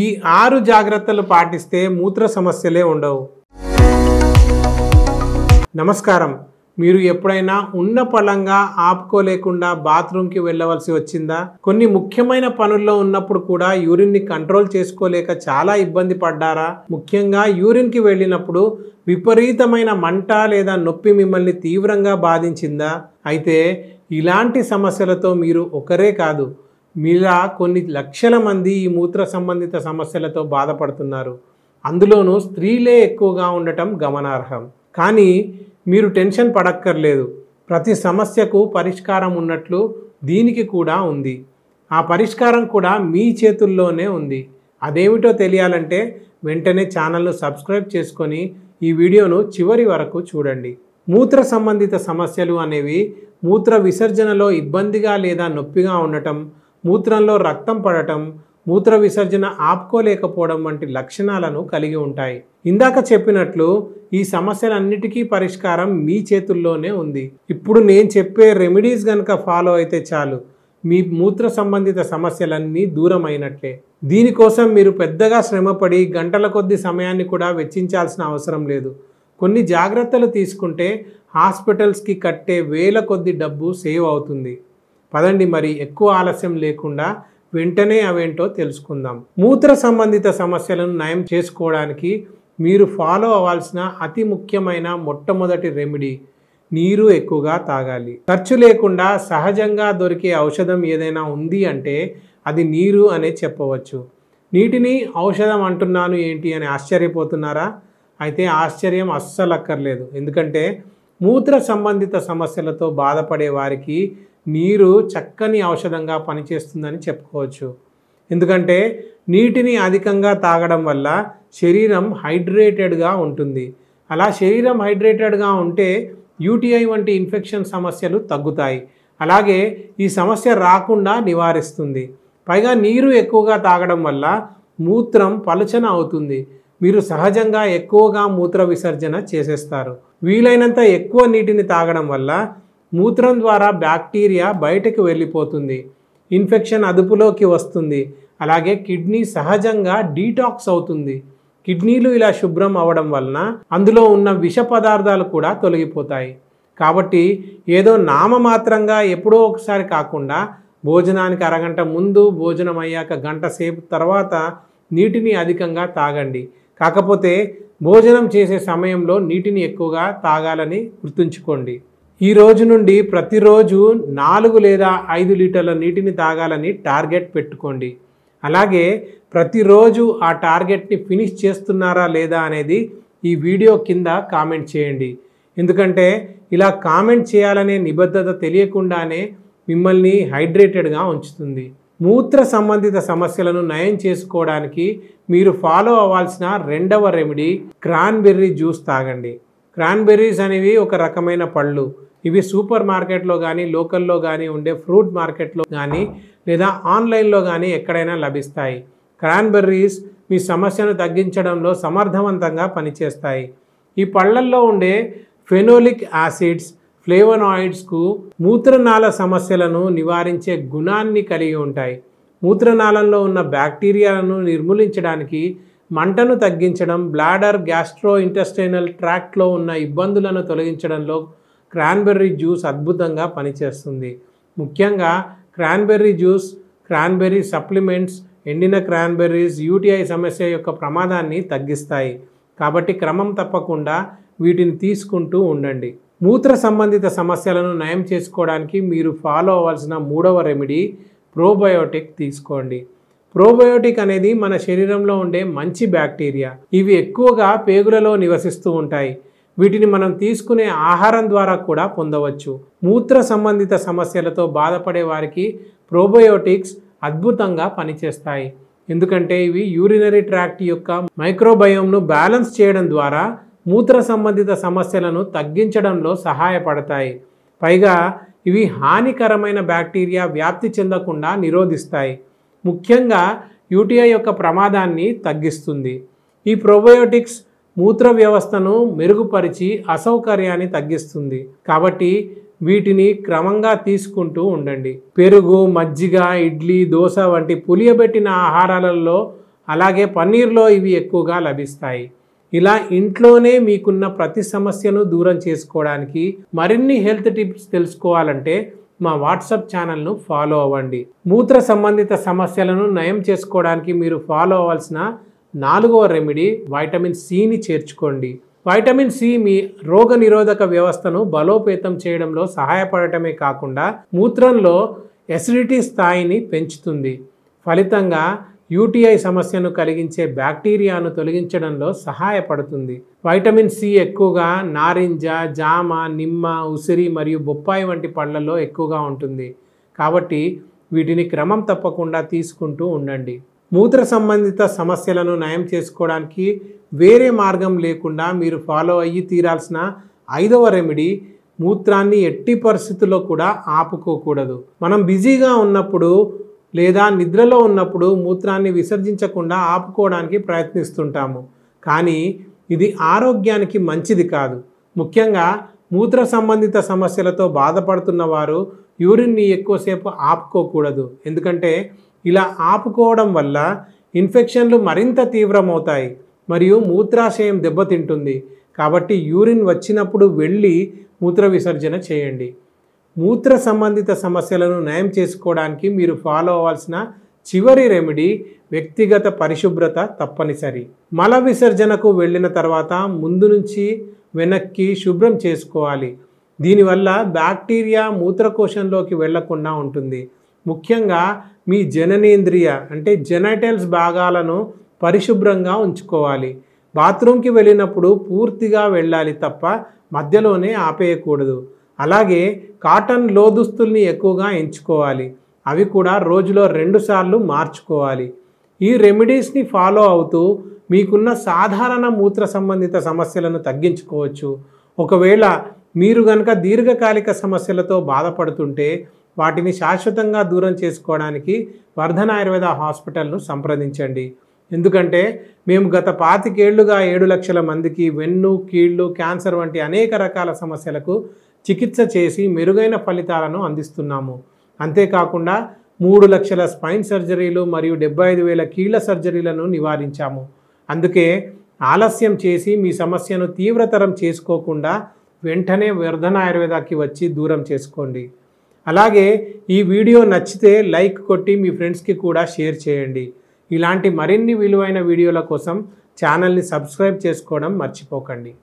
ఈ ఆరు జాగ్రత్తలు పాటిస్తే మూత్ర సమస్యలే ఉండవు నమస్కారం మీరు ఎప్పుడైనా ఉన్న పళంగా ఆపుకోలేకుండా బాత్రూమ్కి వెళ్ళవలసి వచ్చిందా కొన్ని ముఖ్యమైన పనుల్లో ఉన్నప్పుడు కూడా యూరిన్ని కంట్రోల్ చేసుకోలేక చాలా ఇబ్బంది పడ్డారా ముఖ్యంగా యూరిన్కి వెళ్ళినప్పుడు విపరీతమైన మంట లేదా నొప్పి మిమ్మల్ని తీవ్రంగా బాధించిందా అయితే ఇలాంటి సమస్యలతో మీరు ఒకరే కాదు మీలా కొన్ని లక్షల మంది ఈ మూత్ర సంబంధిత సమస్యలతో బాధపడుతున్నారు అందులోనూ స్త్రీలే ఎక్కువగా ఉండటం గమనార్హం కానీ మీరు టెన్షన్ పడక్కర్లేదు ప్రతి సమస్యకు పరిష్కారం ఉన్నట్లు దీనికి కూడా ఉంది ఆ పరిష్కారం కూడా మీ చేతుల్లోనే ఉంది అదేమిటో తెలియాలంటే వెంటనే ఛానల్ను సబ్స్క్రైబ్ చేసుకొని ఈ వీడియోను చివరి వరకు చూడండి మూత్ర సంబంధిత సమస్యలు అనేవి మూత్ర విసర్జనలో ఇబ్బందిగా లేదా నొప్పిగా ఉండటం మూత్రంలో రక్తం పడటం మూత్ర విసర్జన ఆపుకోలేకపోవడం వంటి లక్షణాలను కలిగి ఉంటాయి ఇందాక చెప్పినట్లు ఈ సమస్యలన్నిటికీ పరిష్కారం మీ చేతుల్లోనే ఉంది ఇప్పుడు నేను చెప్పే రెమెడీస్ కనుక ఫాలో అయితే చాలు మీ మూత్ర సంబంధిత సమస్యలన్నీ దూరమైనట్లే దీనికోసం మీరు పెద్దగా శ్రమపడి గంటల కొద్ది సమయాన్ని కూడా వెచ్చించాల్సిన అవసరం లేదు కొన్ని జాగ్రత్తలు తీసుకుంటే హాస్పిటల్స్కి కట్టే వేల కొద్ది డబ్బు సేవ్ అవుతుంది పదండి మరి ఎక్కువ ఆలస్యం లేకుండా వెంటనే అవేంటో తెలుసుకుందాం మూత్ర సంబంధిత సమస్యలను నయం చేసుకోవడానికి మీరు ఫాలో అవ్వాల్సిన అతి ముఖ్యమైన మొట్టమొదటి రెమెడీ నీరు ఎక్కువగా తాగాలి ఖర్చు లేకుండా సహజంగా దొరికే ఔషధం ఏదైనా ఉంది అంటే అది నీరు అనే చెప్పవచ్చు నీటిని ఔషధం అంటున్నాను ఏంటి అని ఆశ్చర్యపోతున్నారా అయితే ఆశ్చర్యం అస్సలు అక్కర్లేదు ఎందుకంటే మూత్ర సంబంధిత సమస్యలతో బాధపడే వారికి నీరు చక్కని ఔషధంగా పనిచేస్తుందని చెప్పుకోవచ్చు ఎందుకంటే నీటిని అధికంగా తాగడం వల్ల శరీరం హైడ్రేటెడ్గా ఉంటుంది అలా శరీరం హైడ్రేటెడ్గా ఉంటే యూటీఐ వంటి ఇన్ఫెక్షన్ సమస్యలు తగ్గుతాయి అలాగే ఈ సమస్య రాకుండా నివారిస్తుంది పైగా నీరు ఎక్కువగా తాగడం వల్ల మూత్రం పలుచన అవుతుంది మీరు సహజంగా ఎక్కువగా మూత్ర విసర్జన చేసేస్తారు వీలైనంత ఎక్కువ నీటిని తాగడం వల్ల మూత్రం ద్వారా బ్యాక్టీరియా బయటకు వెళ్ళిపోతుంది ఇన్ఫెక్షన్ అదుపులోకి వస్తుంది అలాగే కిడ్నీ సహజంగా డీటాక్స్ అవుతుంది కిడ్నీలు ఇలా శుభ్రం అవడం వలన అందులో ఉన్న విష పదార్థాలు కూడా తొలగిపోతాయి కాబట్టి ఏదో నామమాత్రంగా ఎప్పుడో ఒకసారి కాకుండా భోజనానికి అరగంట ముందు భోజనం అయ్యాక గంట సేపు తర్వాత నీటిని అధికంగా తాగండి కాకపోతే భోజనం చేసే సమయంలో నీటిని ఎక్కువగా తాగాలని గుర్తుంచుకోండి ఈ రోజు నుండి ప్రతిరోజు నాలుగు లేదా ఐదు లీటర్ల నీటిని తాగాలని టార్గెట్ పెట్టుకోండి అలాగే ప్రతిరోజు ఆ టార్గెట్ని ఫినిష్ చేస్తున్నారా లేదా అనేది ఈ వీడియో కింద కామెంట్ చేయండి ఎందుకంటే ఇలా కామెంట్ చేయాలనే నిబద్ధత తెలియకుండానే మిమ్మల్ని హైడ్రేటెడ్గా ఉంచుతుంది మూత్ర సంబంధిత సమస్యలను నయం చేసుకోవడానికి మీరు ఫాలో అవ్వాల్సిన రెండవ రెమెడీ క్రాన్బెర్రీ జ్యూస్ తాగండి క్రాన్బెర్రీస్ అనేవి ఒక రకమైన పళ్ళు ఇవి సూపర్ మార్కెట్లో కానీ లోకల్లో కానీ ఉండే ఫ్రూట్ మార్కెట్లో కానీ లేదా ఆన్లైన్లో కానీ ఎక్కడైనా లభిస్తాయి క్రాన్బెర్రీస్ మీ సమస్యను తగ్గించడంలో సమర్థవంతంగా పనిచేస్తాయి ఈ పళ్ళల్లో ఉండే ఫెనోలిక్ యాసిడ్స్ ఫ్లేవనాయిడ్స్కు మూత్రనాళ సమస్యలను నివారించే గుణాన్ని కలిగి ఉంటాయి మూత్రనాళంలో ఉన్న బ్యాక్టీరియాలను నిర్మూలించడానికి మంటను తగ్గించడం బ్లాడర్ గ్యాస్ట్రో ఇంటెస్టైనల్ ట్రాక్ట్లో ఉన్న ఇబ్బందులను తొలగించడంలో క్రాన్బెర్రీ జ్యూస్ అద్భుతంగా పనిచేస్తుంది ముఖ్యంగా క్రాన్బెర్రీ జ్యూస్ క్రాన్బెర్రీ సప్లిమెంట్స్ ఎండిన క్రాన్బెర్రీస్ యూటీఐ సమస్య యొక్క ప్రమాదాన్ని తగ్గిస్తాయి కాబట్టి క్రమం తప్పకుండా వీటిని తీసుకుంటూ ఉండండి మూత్ర సంబంధిత సమస్యలను నయం చేసుకోవడానికి మీరు ఫాలో అవ్వాల్సిన మూడవ రెమెడీ ప్రోబయోటిక్ తీసుకోండి ప్రోబయోటిక్ అనేది మన శరీరంలో ఉండే మంచి బ్యాక్టీరియా ఇవి ఎక్కువగా పేగులలో నివసిస్తూ ఉంటాయి వీటిని మనం తీసుకునే ఆహారం ద్వారా కూడా పొందవచ్చు మూత్ర సంబంధిత సమస్యలతో బాధపడే వారికి ప్రోబయోటిక్స్ అద్భుతంగా పనిచేస్తాయి ఎందుకంటే ఇవి యూరినరీ ట్రాక్ట్ యొక్క మైక్రోబయోమ్ను బ్యాలెన్స్ చేయడం ద్వారా మూత్ర సంబంధిత సమస్యలను తగ్గించడంలో సహాయపడతాయి పైగా ఇవి హానికరమైన బ్యాక్టీరియా వ్యాప్తి చెందకుండా నిరోధిస్తాయి ముఖ్యంగా యూటీఐ యొక్క ప్రమాదాన్ని తగ్గిస్తుంది ఈ ప్రోబయోటిక్స్ మూత్ర వ్యవస్థను మెరుగుపరిచి అసౌకర్యాన్ని తగ్గిస్తుంది కాబట్టి వీటిని క్రమంగా తీసుకుంటూ ఉండండి పెరుగు మజ్జిగ ఇడ్లీ దోశ వంటి పులియబెట్టిన ఆహారాలలో అలాగే పన్నీర్లో ఇవి ఎక్కువగా లభిస్తాయి ఇలా ఇంట్లోనే మీకున్న ప్రతి సమస్యను దూరం చేసుకోవడానికి మరిన్ని హెల్త్ టిప్స్ తెలుసుకోవాలంటే మా వాట్సాప్ ఛానల్ను ఫాలో అవ్వండి మూత్ర సంబంధిత సమస్యలను నయం చేసుకోవడానికి మీరు ఫాలో అవ్వాల్సిన నాలుగవ రెమెడీ వైటమిన్ సిని చేర్చుకోండి వైటమిన్ సి మీ రోగ నిరోధక వ్యవస్థను బలోపేతం చేయడంలో సహాయపడటమే కాకుండా మూత్రంలో ఎసిడిటీ స్థాయిని పెంచుతుంది ఫలితంగా యూటీఐ సమస్యను కలిగించే బ్యాక్టీరియాను తొలగించడంలో సహాయపడుతుంది వైటమిన్ సి ఎక్కువగా నారింజ జామ నిమ్మ ఉసిరి మరియు బొప్పాయి వంటి పళ్ళల్లో ఎక్కువగా ఉంటుంది కాబట్టి వీటిని క్రమం తప్పకుండా తీసుకుంటూ ఉండండి మూత్ర సంబంధిత సమస్యలను నయం చేసుకోవడానికి వేరే మార్గం లేకుండా మీరు ఫాలో అయ్యి తీరాల్సిన ఐదవ రెమెడీ మూత్రాన్ని ఎట్టి పరిస్థితుల్లో కూడా ఆపుకోకూడదు మనం బిజీగా ఉన్నప్పుడు లేదా నిద్రలో ఉన్నప్పుడు మూత్రాన్ని విసర్జించకుండా ఆపుకోవడానికి ప్రయత్నిస్తుంటాము కానీ ఇది ఆరోగ్యానికి మంచిది కాదు ముఖ్యంగా మూత్ర సంబంధిత సమస్యలతో బాధపడుతున్న వారు యూరిన్ని ఎక్కువసేపు ఆపుకోకూడదు ఎందుకంటే ఇలా ఆపుకోవడం వల్ల ఇన్ఫెక్షన్లు మరింత తీవ్రమవుతాయి మరియు మూత్రాశయం దెబ్బతింటుంది కాబట్టి యూరిన్ వచ్చినప్పుడు వెళ్ళి మూత్ర విసర్జన చేయండి మూత్ర సంబంధిత సమస్యలను నయం చేసుకోవడానికి మీరు ఫాలో అవ్వాల్సిన చివరి రెమెడీ వ్యక్తిగత పరిశుభ్రత తప్పనిసరి మల విసర్జనకు వెళ్ళిన తర్వాత ముందు నుంచి వెనక్కి శుభ్రం చేసుకోవాలి దీనివల్ల బ్యాక్టీరియా మూత్రకోశంలోకి వెళ్లకుండా ఉంటుంది ముఖ్యంగా మీ జననేంద్రియ అంటే జెనటల్స్ భాగాలను పరిశుభ్రంగా ఉంచుకోవాలి బాత్రూమ్కి వెళ్ళినప్పుడు పూర్తిగా వెళ్ళాలి తప్ప మధ్యలోనే ఆపేయకూడదు అలాగే కాటన్ లోదుస్తుల్ని ఎక్కువగా ఎంచుకోవాలి అవి కూడా రోజులో రెండుసార్లు మార్చుకోవాలి ఈ రెమెడీస్ని ఫాలో అవుతూ మీకున్న సాధారణ మూత్ర సంబంధిత సమస్యలను తగ్గించుకోవచ్చు ఒకవేళ మీరు కనుక దీర్ఘకాలిక సమస్యలతో బాధపడుతుంటే వాటిని శాశ్వతంగా దూరం చేసుకోవడానికి వర్ధన ఆయుర్వేద హాస్పిటల్ను సంప్రదించండి ఎందుకంటే మేము గత పాతికేళ్లుగా ఏడు లక్షల మందికి వెన్ను కీళ్ళు క్యాన్సర్ వంటి అనేక రకాల సమస్యలకు చికిత్స చేసి మెరుగైన ఫలితాలను అందిస్తున్నాము అంతేకాకుండా మూడు లక్షల స్పైన్ సర్జరీలు మరియు డెబ్బై ఐదు వేల కీళ్ల సర్జరీలను నివారించాము అందుకే ఆలస్యం చేసి మీ సమస్యను తీవ్రతరం చేసుకోకుండా వెంటనే వ్యర్థన ఆయుర్వేదాకి వచ్చి దూరం చేసుకోండి అలాగే ఈ వీడియో నచ్చితే లైక్ కొట్టి మీ ఫ్రెండ్స్కి కూడా షేర్ చేయండి ఇలాంటి మరిన్ని విలువైన వీడియోల కోసం ఛానల్ని సబ్స్క్రైబ్ చేసుకోవడం మర్చిపోకండి